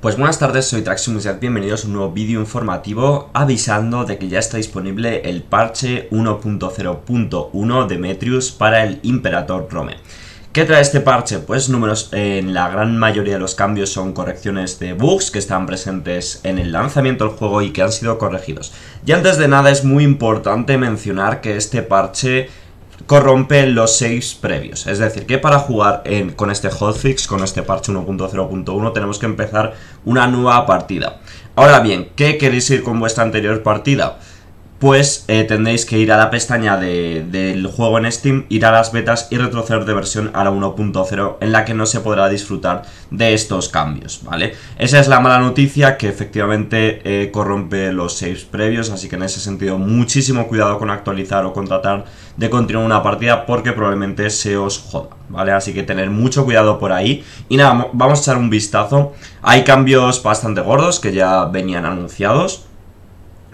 Pues buenas tardes, soy y bienvenidos a un nuevo vídeo informativo avisando de que ya está disponible el parche 1.0.1 de Metrius para el Imperator Rome. ¿Qué trae este parche? Pues números, en la gran mayoría de los cambios son correcciones de bugs que están presentes en el lanzamiento del juego y que han sido corregidos. Y antes de nada es muy importante mencionar que este parche corrompe los 6 previos. Es decir, que para jugar con este hotfix, con este parche 1.0.1, tenemos que empezar una nueva partida. Ahora bien, ¿qué queréis ir con vuestra anterior partida? pues eh, tendréis que ir a la pestaña del juego en Steam, ir a las betas y retroceder de versión a la 1.0 en la que no se podrá disfrutar de estos cambios, ¿vale? Esa es la mala noticia que efectivamente eh, corrompe los saves previos, así que en ese sentido muchísimo cuidado con actualizar o con tratar de continuar una partida porque probablemente se os joda, ¿vale? Así que tener mucho cuidado por ahí. Y nada, vamos a echar un vistazo. Hay cambios bastante gordos que ya venían anunciados.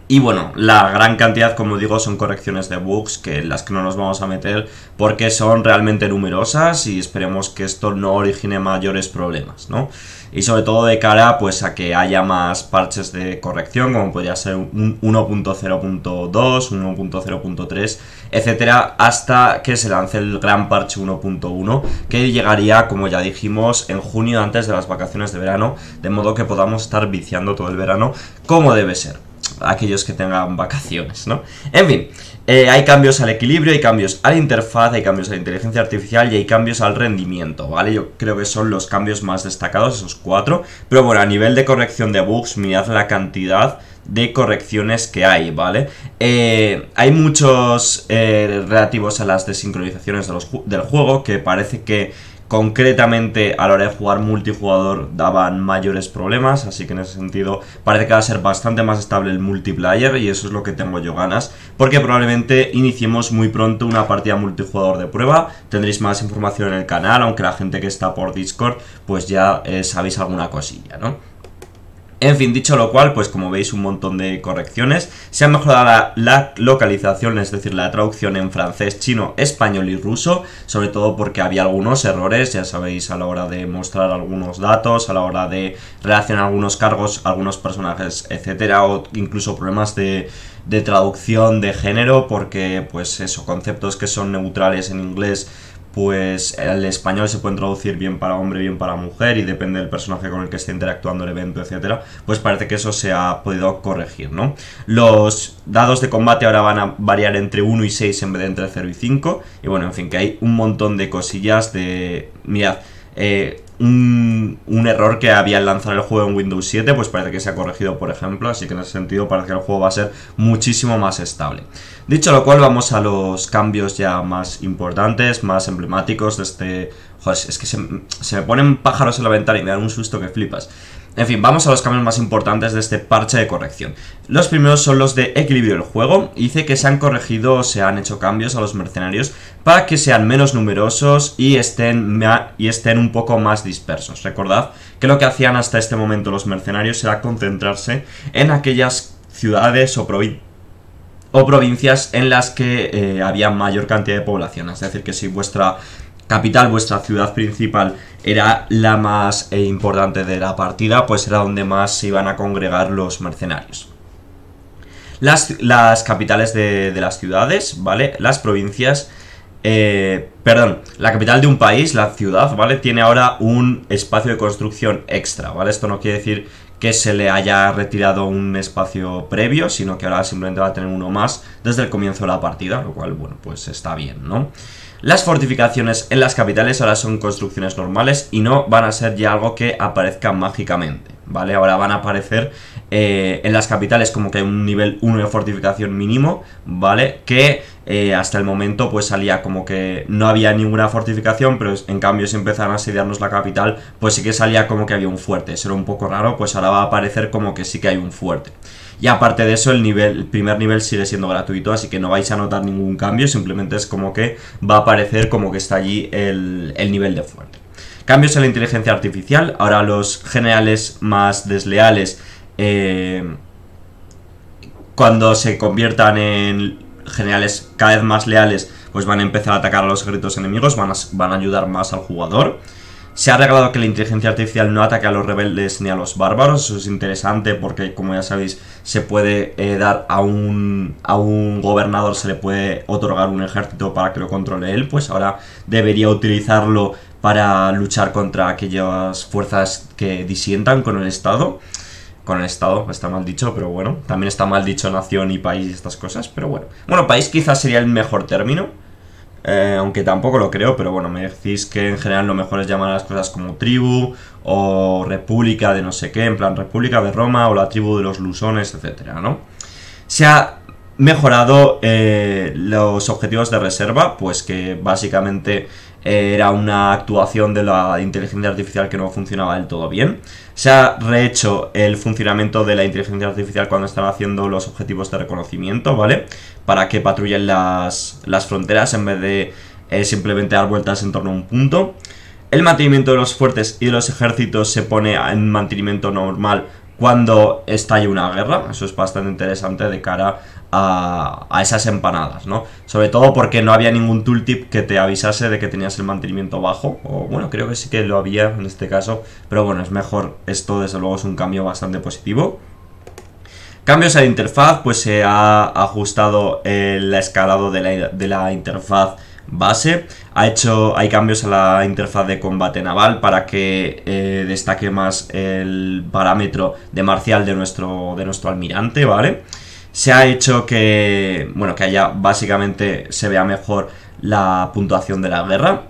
Y bueno, la gran cantidad, como digo, son correcciones de bugs que las que no nos vamos a meter porque son realmente numerosas y esperemos que esto no origine mayores problemas, ¿no? Y sobre todo de cara pues a que haya más parches de corrección, como podría ser un 1.0.2, 1.0.3, etcétera, hasta que se lance el gran parche 1.1, que llegaría, como ya dijimos, en junio antes de las vacaciones de verano, de modo que podamos estar viciando todo el verano como debe ser aquellos que tengan vacaciones, ¿no? En fin, eh, hay cambios al equilibrio, hay cambios a la interfaz, hay cambios a la inteligencia artificial y hay cambios al rendimiento, ¿vale? Yo creo que son los cambios más destacados, esos cuatro. Pero bueno, a nivel de corrección de bugs, mirad la cantidad de correcciones que hay, ¿vale? Eh, hay muchos eh, relativos a las desincronizaciones de del juego que parece que concretamente a la hora de jugar multijugador daban mayores problemas, así que en ese sentido parece que va a ser bastante más estable el multiplayer y eso es lo que tengo yo ganas, porque probablemente iniciemos muy pronto una partida multijugador de prueba, tendréis más información en el canal, aunque la gente que está por Discord pues ya eh, sabéis alguna cosilla, ¿no? En fin, dicho lo cual, pues como veis un montón de correcciones. Se ha mejorado la, localización, es decir, la traducción en francés, chino, español y ruso, sobre todo porque había algunos errores, ya sabéis, a la hora de mostrar algunos datos, a la hora de relacionar algunos cargos, algunos personajes, etcétera, o incluso problemas de, de traducción de género, porque pues eso, conceptos que son neutrales en inglés pues el español se puede traducir bien para hombre, bien para mujer y depende del personaje con el que esté interactuando el evento, etcétera, pues parece que eso se ha podido corregir, ¿no? Los dados de combate ahora van a variar entre 1 y 6 en vez de entre 0 y 5 y bueno, en fin, que hay un montón de cosillas de... Mirad, eh, un, error que había al lanzar el juego en Windows 7, pues parece que se ha corregido, por ejemplo, así que en ese sentido parece que el juego va a ser muchísimo más estable. Dicho lo cual, vamos a los cambios ya más importantes, más emblemáticos de este... Joder, es que se, se me ponen pájaros en la ventana y me dan un susto que flipas. En fin, vamos a los cambios más importantes de este parche de corrección. Los primeros son los de equilibrio del juego. Dice que se han corregido o se han hecho cambios a los mercenarios para que sean menos numerosos y estén, y estén un poco más dispersos. Recordad que lo que hacían hasta este momento los mercenarios era concentrarse en aquellas ciudades o provincias o provincias en las que eh, había mayor cantidad de población. Es decir, que si vuestra capital, vuestra ciudad principal, era la más eh, importante de la partida, pues era donde más se iban a congregar los mercenarios. Las, las capitales de, de, las ciudades, ¿vale? Las provincias... Eh, perdón, la capital de un país, la ciudad, ¿vale? Tiene ahora un espacio de construcción extra, ¿vale? Esto no quiere decir que se le haya retirado un espacio previo, sino que ahora simplemente va a tener uno más desde el comienzo de la partida, lo cual, bueno, pues está bien, ¿no? Las fortificaciones en las capitales ahora son construcciones normales y no van a ser ya algo que aparezca mágicamente, ¿vale? Ahora van a aparecer eh, en las capitales como que hay un nivel 1 de fortificación mínimo, ¿vale? Que eh, hasta el momento pues salía como que no había ninguna fortificación, pero en cambio si empezaron a asediarnos la capital, pues sí que salía como que había un fuerte. Eso era un poco raro, pues ahora va a aparecer como que sí que hay un fuerte. Y aparte de eso, el, nivel, el primer nivel sigue siendo gratuito, así que no vais a notar ningún cambio, simplemente es como que va a aparecer como que está allí el, el nivel de fuerte. Cambios en la inteligencia artificial, ahora los generales más desleales... Eh, cuando se conviertan en generales cada vez más leales, pues van a empezar a atacar a los gritos enemigos, van a, van a ayudar más al jugador. Se ha regalado que la inteligencia artificial no ataque a los rebeldes ni a los bárbaros. Eso es interesante porque, como ya sabéis, se puede eh, dar a un, a un gobernador, se le puede otorgar un ejército para que lo controle él. Pues ahora debería utilizarlo para luchar contra aquellas fuerzas que disientan con el Estado con el Estado, pues está mal dicho, pero bueno, también está mal dicho nación y país y estas cosas, pero bueno. Bueno, país quizás sería el mejor término, eh, aunque tampoco lo creo, pero bueno, me decís que en general lo mejor es llamar a las cosas como tribu o república de no sé qué, en plan república de Roma o la tribu de los lusones, etcétera, ¿no? sea mejorado eh, los objetivos de reserva, pues que básicamente eh, era una actuación de la inteligencia artificial que no funcionaba del todo bien. Se ha rehecho el funcionamiento de la inteligencia artificial cuando están haciendo los objetivos de reconocimiento, ¿vale? Para que patrullen las, fronteras en vez de eh, simplemente dar vueltas en torno a un punto. El mantenimiento de los fuertes y de los ejércitos se pone en mantenimiento normal cuando estalla una guerra. Eso es bastante interesante de cara a a, esas empanadas, ¿no? Sobre todo porque no había ningún tooltip que te avisase de que tenías el mantenimiento bajo, o bueno, creo que sí que lo había en este caso, pero bueno, es mejor, esto desde luego es un cambio bastante positivo. Cambios a la interfaz, pues se ha ajustado el escalado de la, interfaz base. Ha hecho, hay cambios a la interfaz de combate naval para que eh, destaque más el parámetro de marcial de nuestro, de nuestro almirante, ¿vale? vale se ha hecho que, bueno, que haya básicamente se vea mejor la puntuación de la guerra.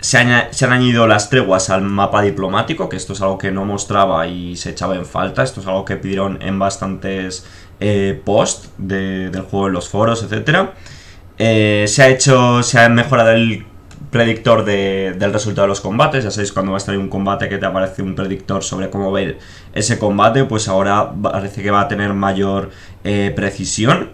Se, han añadido las treguas al mapa diplomático, que esto es algo que no mostraba y se echaba en falta. Esto es algo que pidieron en bastantes eh, posts del juego en los foros, etc. Eh, se ha hecho, se ha mejorado el predictor del resultado de los combates. Ya sabéis, cuando va a estar un combate que te aparece un predictor sobre cómo ver ese combate, pues ahora parece que va a tener mayor eh, precisión.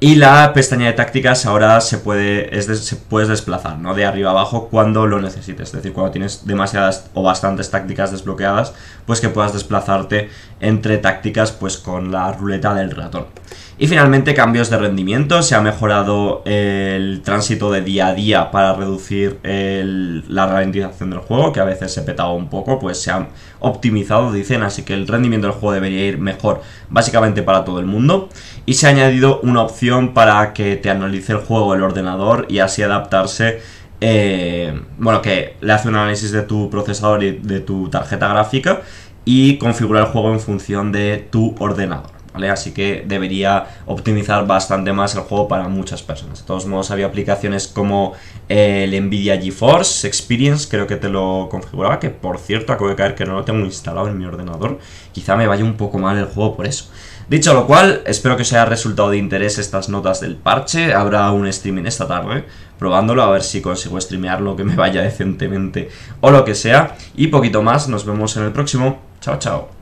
Y la pestaña de tácticas ahora se puede se puedes desplazar, ¿no? De arriba abajo cuando lo necesites. Es decir, cuando tienes demasiadas o bastantes tácticas desbloqueadas, pues que puedas desplazarte entre tácticas pues con la ruleta del ratón. Y finalmente cambios de rendimiento, se ha mejorado el tránsito de día a día para reducir la ralentización del juego, que a veces se petaba un poco, pues se han optimizado, dicen, así que el rendimiento del juego debería ir mejor básicamente para todo el mundo. Y se ha añadido una opción para que te analice el juego el ordenador y así adaptarse eh, bueno, que le hace un análisis de tu procesador y de tu tarjeta gráfica y configura el juego en función de tu ordenador. Así que debería optimizar bastante más el juego para muchas personas. De todos modos, había aplicaciones como eh, el Nvidia GeForce Experience, creo que te lo configuraba, que por cierto, acabo de caer que no lo tengo instalado en mi ordenador. Quizá me vaya un poco mal el juego por eso. Dicho lo cual, espero que os haya resultado de interés estas notas del parche. Habrá un streaming esta tarde, probándolo, a ver si consigo streamearlo, que me vaya decentemente o lo que sea. Y poquito más, nos vemos en el próximo. Chao, chao.